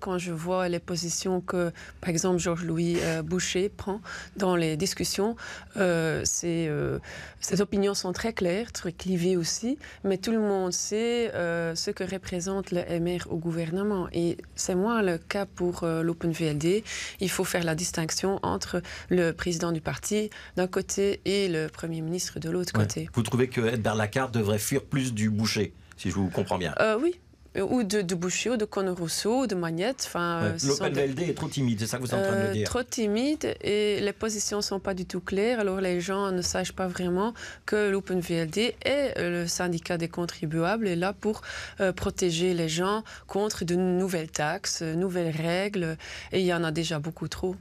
Quand je vois les positions que, par exemple, Georges-Louis euh, Boucher prend dans les discussions, euh, euh opinions sont très claires, très clivées aussi, mais tout le monde sait euh, ce que représente le MR au gouvernement. Et c'est moins le cas pour l'Open VLD. Il faut faire la distinction entre le président du parti d'un côté et le Premier ministre de l'autre côté. Vous trouvez que Edbert devrait fuir plus du Boucher, si je vous comprends bien Oui, ou de, de ou de Conor Rousseau, de Magnette. Enfin, L'Open VLD est trop timide, c'est ça que vous êtes en train de euh, dire Trop timide et les positions ne sont pas du tout claires. Alors les gens ne sachent pas vraiment que l'Open VLD est le syndicat des contribuables est là pour euh, protéger les gens contre de nouvelles taxes, nouvelles règles et il y en a déjà beaucoup trop.